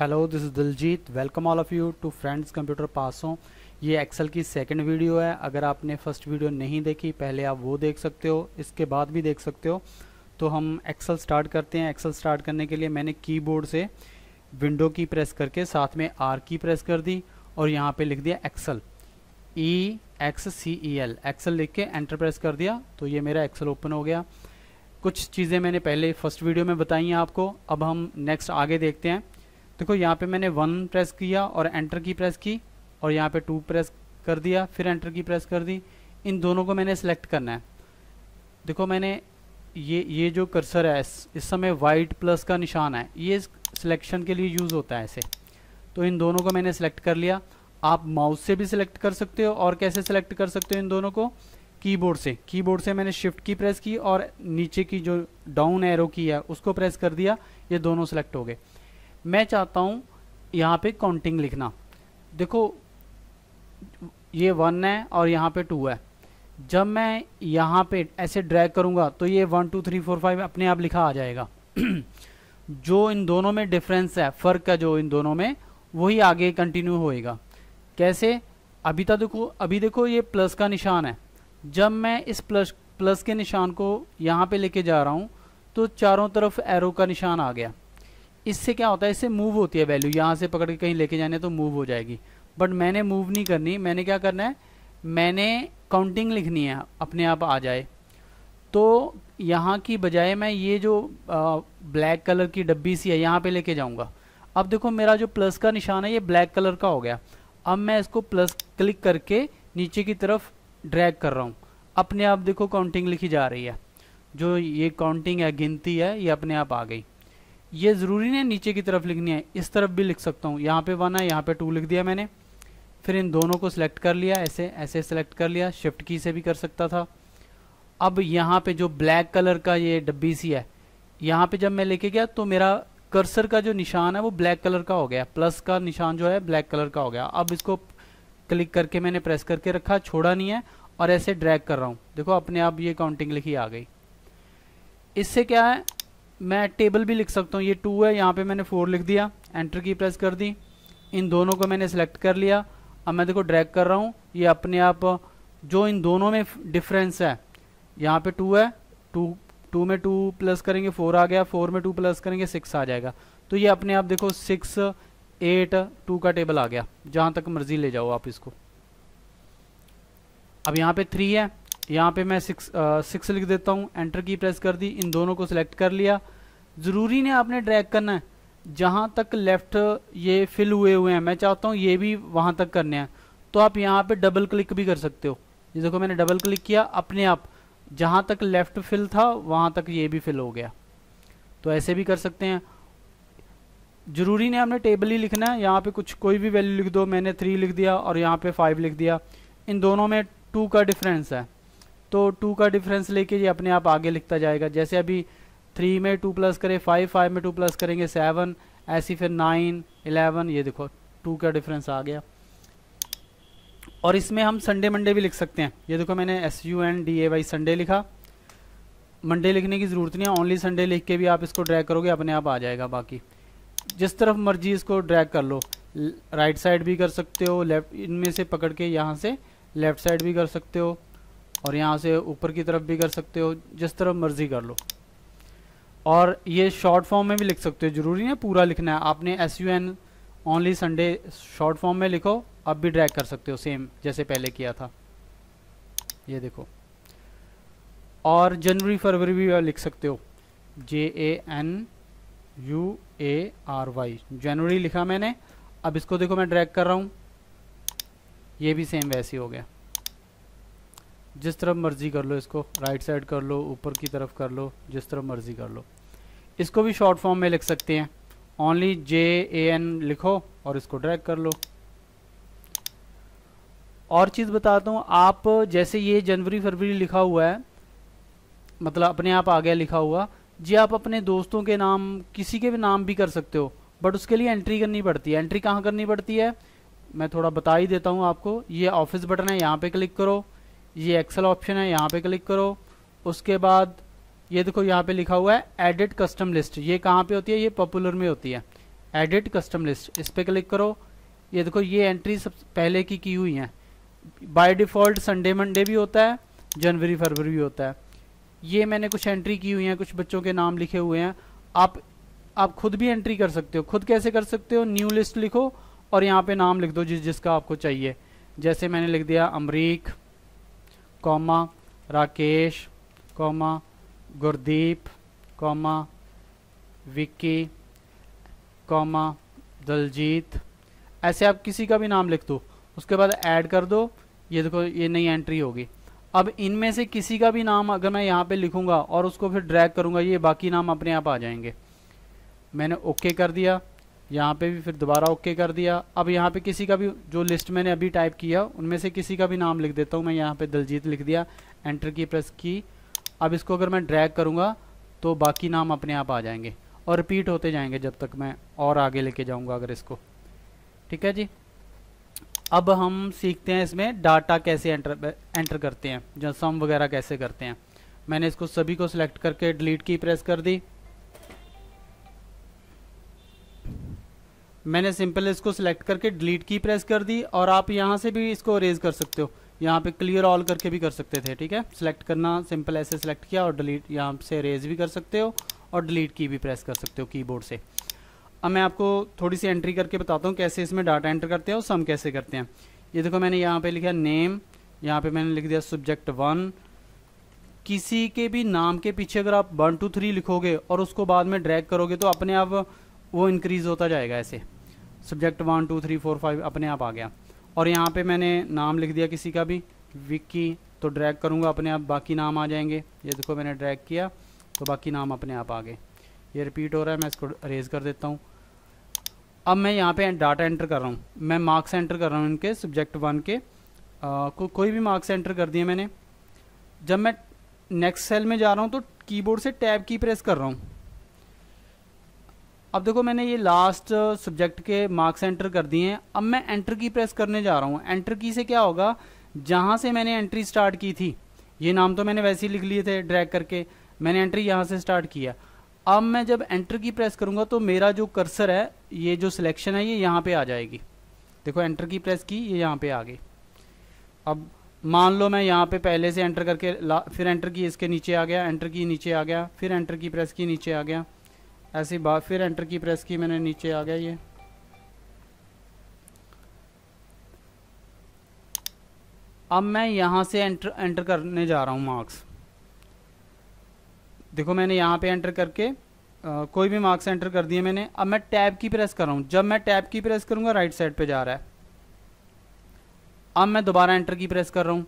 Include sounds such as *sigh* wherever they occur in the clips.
hello this is Diljit welcome all of you to friends computer पासों ये Excel की second video है अगर आपने फर्स्ट वीडियो नहीं देखी पहले आप वो देख सकते हो इसके बाद भी देख सकते हो तो हम एक्सेल स्टार्ट करते हैं एक्सेल स्टार्ट करने के लिए मैंने कीबोर्ड से विंडो की प्रेस करके साथ में आर की प्रेस कर दी और यहाँ पर लिख दिया Excel E X C E L Excel लिख के एंटर प्रेस कर दिया तो ये मेरा एक्सल ओपन हो गया कुछ चीज़ें मैंने पहले फर्स्ट वीडियो में बताई हैं आपको अब हम नेक्स्ट आगे देखते हैं देखो यहाँ पे मैंने वन प्रेस किया और एंटर की प्रेस की और यहाँ पे टू प्रेस कर दिया फिर एंटर की प्रेस कर दी इन दोनों को मैंने सेलेक्ट करना है देखो मैंने ये ये जो कर्सर है इस, समय वाइट प्लस का निशान है ये सिलेक्शन के लिए यूज़ होता है ऐसे तो इन दोनों को मैंने सेलेक्ट कर लिया आप माउस से भी सिलेक्ट कर सकते हो और कैसे सेलेक्ट कर सकते हो इन दोनों को कीबोर्ड से कीबोर्ड से मैंने शिफ्ट की प्रेस की और नीचे की जो डाउन एरो की है उसको प्रेस कर दिया ये दोनों सेलेक्ट हो गए मैं चाहता हूँ यहाँ पे काउंटिंग लिखना देखो ये वन है और यहाँ पे टू है जब मैं यहाँ पे ऐसे ड्रैग करूँगा तो ये one two three four five अपने आप लिखा आ जाएगा *clears throat* जो इन दोनों में डिफरेंस है फ़र्क है जो इन दोनों में वही आगे कंटिन्यू होएगा कैसे अभी तक देखो अभी देखो ये प्लस का निशान है जब मैं इस प्लस प्लस के निशान को यहाँ पे लेके जा रहा हूँ तो चारों तरफ एरो का निशान आ गया इससे क्या होता है इससे मूव होती है वैल्यू यहाँ से पकड़ के कहीं लेके जाने तो मूव हो जाएगी बट मैंने मूव नहीं करनी मैंने क्या करना है मैंने काउंटिंग लिखनी है अपने आप आ जाए तो यहाँ की बजाय मैं ये जो ब्लैक कलर की डब्बी सी है यहाँ पे लेके जाऊँगा अब देखो मेरा जो प्लस का निशान है ये ब्लैक कलर का हो गया अब मैं इसको प्लस क्लिक करके नीचे की तरफ ड्रैग कर रहा हूँ अपने आप देखो काउंटिंग लिखी जा रही है जो ये काउंटिंग है गिनती है ये अपने आप आ गई ये ज़रूरी नहीं नीचे की तरफ लिखनी है इस तरफ भी लिख सकता हूँ यहाँ पे वन है यहाँ पे टू लिख दिया मैंने फिर इन दोनों को सिलेक्ट कर लिया ऐसे ऐसे सेलेक्ट कर लिया शिफ्ट की से भी कर सकता था अब यहाँ पे जो ब्लैक कलर का ये डब्बी सी है यहाँ पे जब मैं लेके गया तो मेरा कर्सर का जो निशान है वो ब्लैक कलर का हो गया प्लस का निशान जो है ब्लैक कलर का हो गया अब इसको क्लिक करके मैंने प्रेस करके रखा छोड़ा नहीं है और ऐसे ड्रैग कर रहा हूँ देखो अपने आप ये काउंटिंग लिखी आ गई इससे क्या है मैं टेबल भी लिख सकता हूँ ये टू है यहाँ पे मैंने फोर लिख दिया एंटर की प्रेस कर दी इन दोनों को मैंने सेलेक्ट कर लिया अब मैं देखो ड्रैग कर रहा हूँ ये अपने आप जो इन दोनों में डिफरेंस है यहाँ पे टू है टू टू में टू प्लस करेंगे फोर आ गया फोर में टू प्लस करेंगे सिक्स आ जाएगा तो ये अपने आप देखो सिक्स एट टू का टेबल आ गया जहाँ तक मर्जी ले जाओ आप इसको अब यहाँ पे थ्री है यहाँ पे मैं सिक्स सिक्स uh, लिख देता हूँ एंटर की प्रेस कर दी इन दोनों को सिलेक्ट कर लिया ज़रूरी नहीं आपने ड्रैग करना है जहाँ तक लेफ़्ट uh, ये फिल हुए हुए हैं मैं चाहता हूँ ये भी वहाँ तक करने हैं तो आप यहाँ पे डबल क्लिक भी कर सकते हो ये देखो मैंने डबल क्लिक किया अपने आप जहाँ तक लेफ़्ट फिल था वहाँ तक ये भी फिल हो गया तो ऐसे भी कर सकते हैं ज़रूरी नहीं हमने टेबल ही लिखना है यहाँ पे कुछ कोई भी वैल्यू लिख दो मैंने थ्री लिख दिया और यहाँ पे फाइव लिख दिया इन दोनों में टू का डिफरेंस है तो टू का डिफरेंस लेके ये अपने आप आगे लिखता जाएगा जैसे अभी थ्री में टू प्लस करें फाइव फाइव में टू प्लस करेंगे सेवन ऐसी फिर नाइन इलेवन ये देखो टू का डिफरेंस आ गया और इसमें हम संडे मंडे भी लिख सकते हैं ये देखो मैंने S U N D A Y Sunday लिखा मंडे लिखने की ज़रूरत नहीं है ओनली संडे लिख के भी आप इसको ड्रैग करोगे अपने आप आ जाएगा बाकी जिस तरफ मर्जी इसको ड्रैग कर लो राइट साइड भी कर सकते हो लेफ्ट इनमें से पकड़ के यहाँ से लेफ़्ट साइड भी कर सकते हो और यहाँ से ऊपर की तरफ भी कर सकते हो जिस तरफ मर्जी कर लो और ये शॉर्ट फॉर्म में भी लिख सकते हो जरूरी नहीं पूरा लिखना है आपने S U N only Sunday short form में लिखो अब भी ड्रैग कर सकते हो सेम जैसे पहले किया था ये देखो और जनवरी फरवरी भी लिख सकते हो J A N U A R Y जनवरी लिखा मैंने अब इसको देखो मैं ड्रैग कर रहा हूँ ये भी सेम वैसे ही हो गया जिस तरफ मर्जी कर लो इसको राइट साइड कर लो ऊपर की तरफ कर लो जिस तरफ मर्जी कर लो इसको भी शॉर्ट फॉर्म में लिख सकते हैं ओनली जे ए एन लिखो और इसको ड्रैग कर लो और चीज़ बताता हूँ आप जैसे ये जनवरी फरवरी लिखा हुआ है मतलब अपने आप आ गया लिखा हुआ जी आप अपने दोस्तों के नाम किसी के भी नाम भी कर सकते हो बट उसके लिए एंट्री करनी पड़ती है एंट्री कहाँ करनी पड़ती है मैं थोड़ा बता ही देता हूँ आपको ये ऑफिस बटन है यहाँ पे क्लिक करो ये एक्सेल ऑप्शन है यहाँ पे क्लिक करो उसके बाद ये देखो यहाँ पे लिखा हुआ है एडिट कस्टम लिस्ट ये कहाँ पे होती है ये पॉपुलर में होती है एडिट कस्टम लिस्ट इस पर क्लिक करो ये देखो ये एंट्री सब पहले की की हुई हैं बाय डिफ़ॉल्ट संडे मंडे भी होता है जनवरी फरवरी भी होता है ये मैंने कुछ एंट्री की हुई हैं कुछ बच्चों के नाम लिखे हुए हैं आप आप खुद भी एंट्री कर सकते हो खुद कैसे कर सकते हो न्यू लिस्ट लिखो और यहाँ पर नाम लिख दो जिस जिसका आपको चाहिए जैसे मैंने लिख दिया Amrik comma Rakesh comma Gurdeep comma Vicky comma Daljit ऐसे आप किसी का भी नाम लिख दो उसके बाद ऐड कर दो ये देखो ये नई एंट्री होगी अब इनमें से किसी का भी नाम अगर मैं यहाँ पे लिखूँगा और उसको फिर ड्रैग करूँगा ये बाकी नाम अपने आप आ जाएंगे मैंने ओके कर दिया यहाँ पे भी फिर दोबारा ओके कर दिया अब यहाँ पे किसी का भी जो लिस्ट मैंने अभी टाइप किया उनमें से किसी का भी नाम लिख देता हूँ मैं यहाँ पे दलजीत लिख दिया एंटर की प्रेस की अब इसको अगर मैं ड्रैग करूँगा तो बाकी नाम अपने आप आ जाएंगे और रिपीट होते जाएंगे जब तक मैं और आगे लेके जाऊँगा अगर इसको ठीक है जी अब हम सीखते हैं इसमें डाटा कैसे एंटर एंटर करते हैं जो सम वगैरह कैसे करते हैं मैंने इसको सभी को सिलेक्ट करके डिलीट की प्रेस कर दी मैंने सिंपल इसको सिलेक्ट करके डिलीट की प्रेस कर दी और आप यहाँ से भी इसको रेज कर सकते हो यहाँ पे क्लियर ऑल करके भी कर सकते थे ठीक है सिलेक्ट करना सिंपल ऐसे सिलेक्ट किया और डिलीट यहाँ से रेज भी कर सकते हो और डिलीट की भी प्रेस कर सकते हो कीबोर्ड से अब मैं आपको थोड़ी सी एंट्री करके बताता हूँ कैसे इसमें डाटा एंटर करते हैं और सम कैसे करते हैं ये देखो मैंने यहाँ पे लिखा नेम यहाँ पे मैंने लिख दिया सब्जेक्ट वन किसी के भी नाम के पीछे अगर आप वन टू थ्री लिखोगे और उसको बाद में ड्रैग करोगे तो अपने आप वो इंक्रीज़ होता जाएगा ऐसे subject one two three four five अपने आप आ गया और यहाँ पे मैंने नाम लिख दिया किसी का भी विक्की तो ड्रैग करूँगा अपने आप बाकी नाम आ जाएंगे ये देखो मैंने ड्रैग किया तो बाकी नाम अपने आप आ गए ये रिपीट हो रहा है मैं इसको अरेज़ कर देता हूँ अब मैं यहाँ पे डाटा एंटर कर रहा हूँ मैं मार्क्स एंटर कर रहा हूँ इनके सब्जेक्ट वन के आ, को, कोई भी मार्क्स एंटर कर दिए मैंने जब मैं नेक्स्ट सेल में जा रहा हूँ तो कीबोर्ड से टैब की प्रेस कर रहा हूँ अब देखो मैंने ये लास्ट सब्जेक्ट uh, के मार्क्स एंटर कर दिए हैं अब मैं एंटर की प्रेस करने जा रहा हूँ एंटर की से क्या होगा जहाँ से मैंने एंट्री स्टार्ट की थी ये नाम तो मैंने वैसे ही लिख लिए थे ड्रैग करके मैंने एंट्री यहाँ से स्टार्ट किया अब मैं जब एंटर की प्रेस करूँगा तो मेरा जो कर्सर है ये जो सिलेक्शन है ये यहाँ पर आ जाएगी देखो एंटर की प्रेस की ये यहाँ पर आ गई अब मान लो मैं यहाँ पे पहले से एंटर करके फिर एंटर की इसके नीचे आ गया एंटर की नीचे आ गया फिर एंटर की प्रेस की नीचे आ गया ऐसी बात फिर एंटर की प्रेस की मैंने नीचे आ गया ये अब मैं यहाँ से एंटर एंटर करने जा रहा हूँ मार्क्स देखो मैंने यहाँ पे एंटर करके आ, कोई भी मार्क्स एंटर कर दिए मैंने अब मैं टैब की प्रेस कर रहा हूँ जब मैं टैब की प्रेस करूँगा राइट साइड पे जा रहा है अब मैं दोबारा एंटर की प्रेस कर रहा हूँ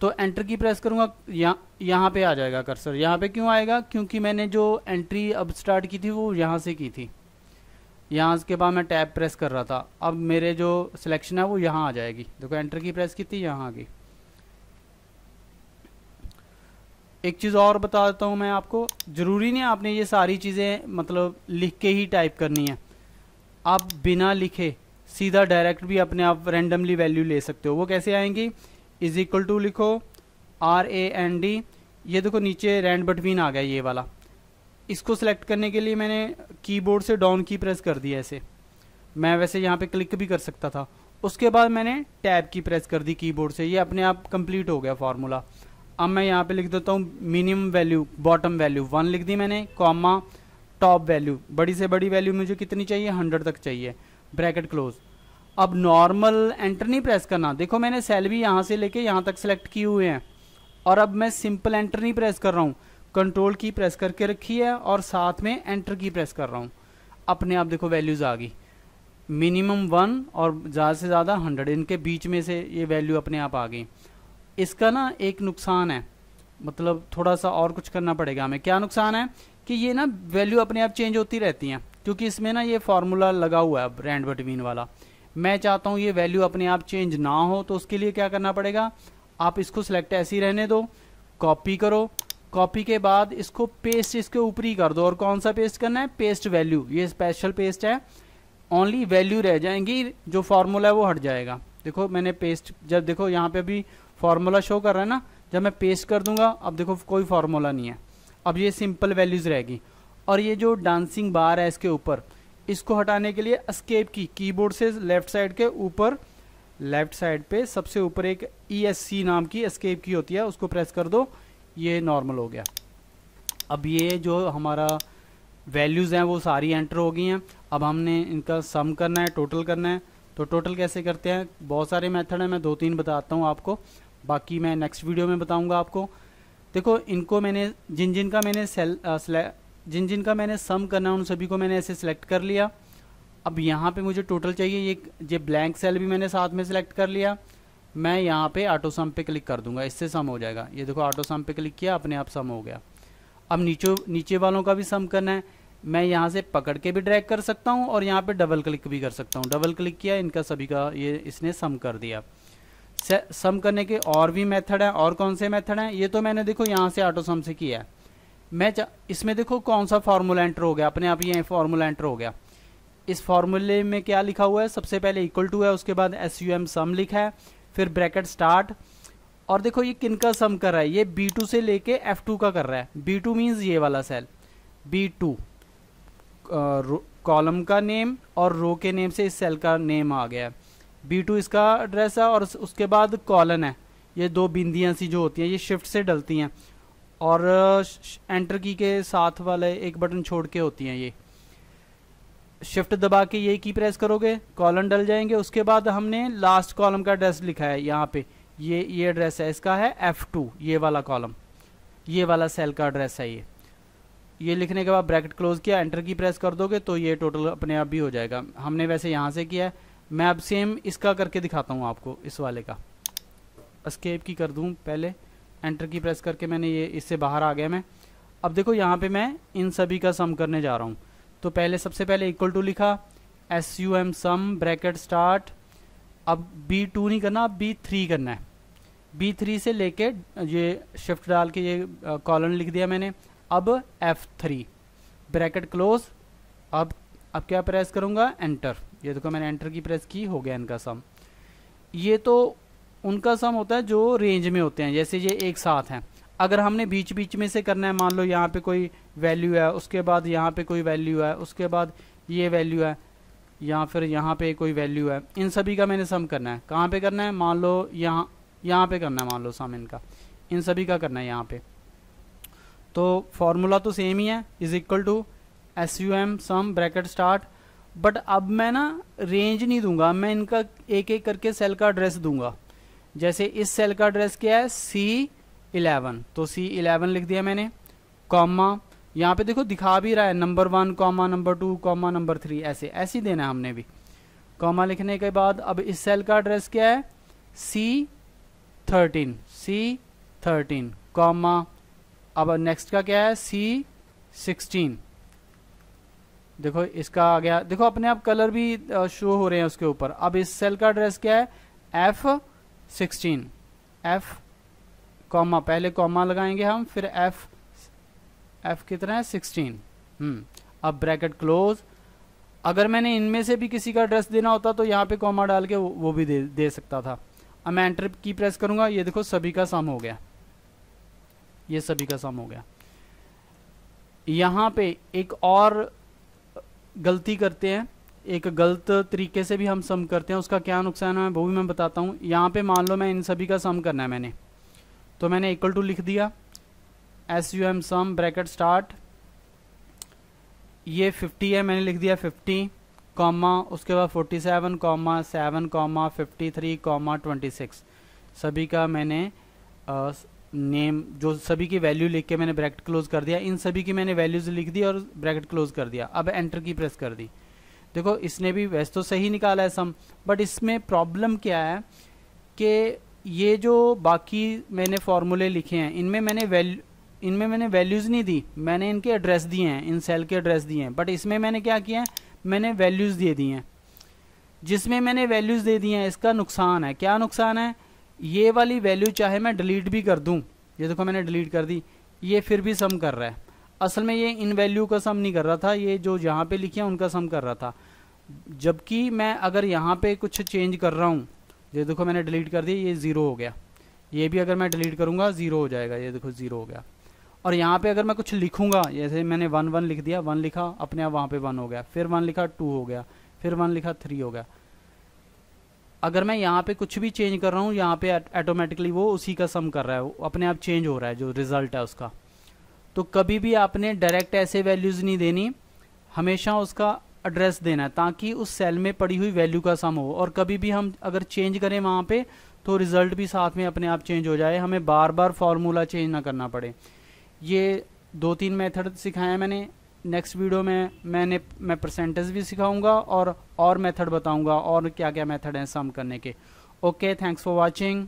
तो एंटर की प्रेस करूँगा यहाँ यहाँ पे आ जाएगा कर्सर यहाँ पे क्यों आएगा क्योंकि मैंने जो एंट्री अब स्टार्ट की थी वो यहाँ से की थी यहाँ के बाद मैं टैब प्रेस कर रहा था अब मेरे जो सिलेक्शन है वो यहाँ आ जाएगी देखो एंटर की प्रेस की थी यहाँ आ गई एक चीज़ और बता देता हूँ मैं आपको ज़रूरी नहीं आपने ये सारी चीज़ें मतलब लिख के ही टाइप करनी है आप बिना लिखे सीधा डायरेक्ट भी अपने आप रेंडमली वैल्यू ले सकते हो वो कैसे आएंगी इज इक्वल टू लिखो आर ए एन डी ये देखो नीचे रैंड बटवीन आ गया ये वाला इसको सेलेक्ट करने के लिए मैंने कीबोर्ड से डाउन की प्रेस कर दी ऐसे मैं वैसे यहाँ पे क्लिक भी कर सकता था उसके बाद मैंने टैब की प्रेस कर दी कीबोर्ड से ये अपने आप कंप्लीट हो गया फार्मूला अब मैं यहाँ पे लिख देता हूँ minimum value bottom value one लिख दी मैंने कॉमा टॉप वैल्यू बड़ी से बड़ी वैल्यू मुझे कितनी चाहिए हंड्रेड तक चाहिए ब्रैकेट क्लोज़ अब नॉर्मल एंटर नहीं प्रेस करना देखो मैंने सेल भी यहाँ से लेके यहाँ तक सेलेक्ट किए हुए हैं और अब मैं सिंपल एंटर नहीं प्रेस कर रहा हूँ कंट्रोल की प्रेस करके रखी है और साथ में एंटर की प्रेस कर रहा हूँ अपने आप देखो वैल्यूज़ आ गई मिनिमम वन और ज़्यादा से ज़्यादा हंड्रेड इनके बीच में से ये वैल्यू अपने आप आ गई इसका ना एक नुकसान है मतलब थोड़ा सा और कुछ करना पड़ेगा हमें क्या नुकसान है कि ये ना वैल्यू अपने आप चेंज होती रहती हैं क्योंकि इसमें ना ये फार्मूला लगा हुआ है ब्रांड बटवीन वाला मैं चाहता हूँ ये वैल्यू अपने आप चेंज ना हो तो उसके लिए क्या करना पड़ेगा आप इसको सिलेक्ट ऐसे ही रहने दो कॉपी करो कॉपी के बाद इसको पेस्ट इसके ऊपर ही कर दो और कौन सा पेस्ट करना है पेस्ट वैल्यू ये स्पेशल पेस्ट है ओनली वैल्यू रह जाएंगी जो फार्मूला है वो हट जाएगा देखो मैंने पेस्ट जब देखो यहाँ पे भी फार्मूला शो कर रहा है ना जब मैं पेस्ट कर दूंगा अब देखो कोई फार्मूला नहीं है अब ये सिंपल वैल्यूज़ रहेगी और ये जो डांसिंग बार है इसके ऊपर इसको हटाने के लिए स्केप की कीबोर्ड से लेफ्ट साइड के ऊपर लेफ्ट साइड पे सबसे ऊपर एक ई एस सी नाम की स्केप की होती है उसको प्रेस कर दो ये नॉर्मल हो गया अब ये जो हमारा वैल्यूज़ हैं वो सारी एंटर हो गई हैं अब हमने इनका सम करना है टोटल करना है तो टोटल कैसे करते हैं बहुत सारे मेथड हैं मैं दो तीन बताता हूँ आपको बाकी मैं नेक्स्ट वीडियो में बताऊँगा आपको देखो इनको मैंने जिन जिन का मैंने सेल आ, जिन जिन का मैंने सम करना है उन सभी को मैंने ऐसे सेलेक्ट कर लिया अब यहाँ पे मुझे टोटल चाहिए ये ये ब्लैंक सेल भी मैंने साथ में सेलेक्ट कर लिया मैं यहाँ पे ऑटो सम पे क्लिक कर दूंगा इससे सम हो जाएगा ये देखो ऑटो सम पे क्लिक किया अपने आप सम हो गया अब नीचे नीचे वालों का भी सम करना है मैं यहाँ से पकड़ के भी ड्रैग कर सकता हूँ और यहाँ पे डबल क्लिक भी कर सकता हूँ डबल क्लिक किया इनका सभी का ये इसने सम कर दिया सम करने के और भी मेथड हैं और कौन से मेथड हैं ये तो मैंने देखो यहाँ से ऑटो सम से किया है मैं इसमें देखो कौन सा फार्मूला एंटर हो गया अपने आप ये फार्मूला एंटर हो गया इस फार्मूले में क्या लिखा हुआ है सबसे पहले इक्वल टू है उसके बाद एस यू एम सम लिखा है फिर ब्रैकेट स्टार्ट और देखो ये किन का सम कर रहा है ये बी टू से लेके एफ टू का कर रहा है बी टू मीन्स ये वाला सेल बी टू कॉलम का नेम और रो के नेम से इस सेल का नेम आ गया है बी टू इसका एड्रेस है और उसके बाद कॉलन है ये दो बिंदियाँ सी जो होती हैं ये शिफ्ट से डलती हैं और एंटर की के साथ वाले एक बटन छोड़ के होती हैं ये शिफ्ट दबा के ये की प्रेस करोगे कॉलम डल जाएंगे उसके बाद हमने लास्ट कॉलम का एड्रेस लिखा है यहाँ पे ये ये एड्रेस है इसका है F2 ये वाला कॉलम ये वाला सेल का एड्रेस है ये ये लिखने के बाद ब्रैकेट क्लोज किया एंटर की प्रेस कर दोगे तो ये टोटल अपने आप भी हो जाएगा हमने वैसे यहाँ से किया है मैं अब सेम इसका करके दिखाता हूँ आपको इस वाले का स्केप की कर दूँ पहले एंटर की प्रेस करके मैंने ये इससे बाहर आ गया मैं अब देखो यहाँ पे मैं इन सभी का सम करने जा रहा हूँ तो पहले सबसे पहले इक्वल टू लिखा S U M sum bracket start अब बी टू नहीं करना अब बी थ्री करना है बी थ्री से लेके ये शिफ्ट डाल के ये कॉलन लिख दिया मैंने अब एफ थ्री ब्रैकेट क्लोज अब अब क्या प्रेस करूँगा एंटर ये देखो मैंने एंटर की प्रेस की हो गया इनका सम ये तो उनका सम होता है जो रेंज में होते हैं जैसे ये एक साथ हैं अगर हमने बीच बीच में से करना है मान लो यहाँ पे कोई वैल्यू है उसके बाद यहाँ पे कोई वैल्यू है उसके बाद ये वैल्यू है या फिर यहाँ पे कोई वैल्यू है इन सभी का मैंने सम करना है कहाँ पे करना है मान लो यहाँ यहाँ पे करना है मान लो सम इनका इन सभी का करना है यहाँ पे तो फार्मूला तो सेम ही है is equal to S U M sum bracket start but अब मैं ना रेंज नहीं दूंगा मैं इनका एक एक करके सेल का एड्रेस दूंगा जैसे इस सेल का एड्रेस क्या है सी इलेवन तो सी इलेवन लिख दिया मैंने कॉमा यहाँ पे देखो दिखा भी रहा है number one comma number two comma number three ऐसे ऐसे ही देना है हमने भी कॉमा लिखने के बाद अब इस सेल का एड्रेस क्या है C thirteen C thirteen comma अब नेक्स्ट का क्या है सी सिक्सटीन देखो इसका आ गया देखो अपने आप कलर भी शो हो रहे हैं उसके ऊपर अब इस सेल का एड्रेस क्या है एफ़ सिक्सटीन एफ कॉमा पहले कॉमा लगाएंगे हम फिर एफ एफ कितना है सिक्सटीन हम्म, अब ब्रैकेट क्लोज अगर मैंने इनमें से भी किसी का एड्रेस देना होता तो यहाँ पे कॉमा डाल के वो, वो भी दे दे सकता था अब मैं एंटर की प्रेस करूँगा ये देखो सभी का सम हो गया ये सभी का सम हो गया यहाँ पे एक और गलती करते हैं एक गलत तरीके से भी हम सम करते हैं उसका क्या नुकसान है वो भी मैं बताता हूँ यहाँ पे मान लो मैं इन सभी का सम करना है मैंने तो मैंने इक्वल टू लिख दिया S U M sum bracket start ये 50 है मैंने लिख दिया 50 कॉमा उसके बाद 47 comma seven comma three comma six सभी का मैंने नेम जो सभी की वैल्यू लिख के मैंने ब्रैकेट क्लोज कर दिया इन सभी की मैंने वैल्यूज़ लिख दी और ब्रैकेट क्लोज कर दिया अब एंटर की प्रेस कर दी देखो इसने भी वैसे तो सही निकाला है सम बट इसमें प्रॉब्लम क्या है कि ये जो बाकी मैंने फॉर्मूले लिखे हैं इनमें मैंने वैल्यू इनमें मैंने वैल्यूज़ नहीं दी मैंने इनके एड्रेस दिए हैं इन सेल के एड्रेस दिए हैं बट इसमें मैंने क्या किया है मैंने वैल्यूज़ दे दी हैं जिसमें मैंने वैल्यूज़ दे दी हैं इसका नुकसान है क्या नुकसान है ये वाली वैल्यू चाहे मैं डिलीट भी कर दूँ ये देखो मैंने डिलीट कर दी ये फिर भी सम कर रहा है असल में ये इन वैल्यू का सम नहीं कर रहा था ये जो यहाँ पे लिखे हैं उनका सम कर रहा था जबकि मैं अगर यहाँ पे कुछ चेंज कर रहा हूँ ये देखो मैंने डिलीट कर दिया ये ज़ीरो हो गया ये भी अगर मैं डिलीट करूँगा ज़ीरो हो जाएगा ये देखो ज़ीरो हो गया और यहाँ पर अगर मैं कुछ लिखूँगा जैसे मैंने वन वन लिख दिया वन लिखा अपने आप वहाँ पर वन हो गया फिर वन लिखा टू हो गया फिर वन लिखा थ्री हो गया अगर मैं यहाँ पे कुछ भी चेंज कर रहा हूँ यहाँ पे ऑटोमेटिकली वो उसी का सम कर रहा है अपने आप चेंज हो रहा है जो रिज़ल्ट है उसका तो कभी भी आपने डायरेक्ट ऐसे वैल्यूज़ नहीं देनी हमेशा उसका एड्रेस देना ताकि उस सेल में पड़ी हुई वैल्यू का सम हो और कभी भी हम अगर चेंज करें वहाँ पे तो रिज़ल्ट भी साथ में अपने आप चेंज हो जाए हमें बार बार फार्मूला चेंज ना करना पड़े ये दो तीन मेथड सिखाया मैंने नेक्स्ट वीडियो में मैंने मैं परसेंटेज भी सिखाऊंगा और और मेथड बताऊंगा और क्या क्या मेथड हैं सम करने के ओके थैंक्स फॉर वाचिंग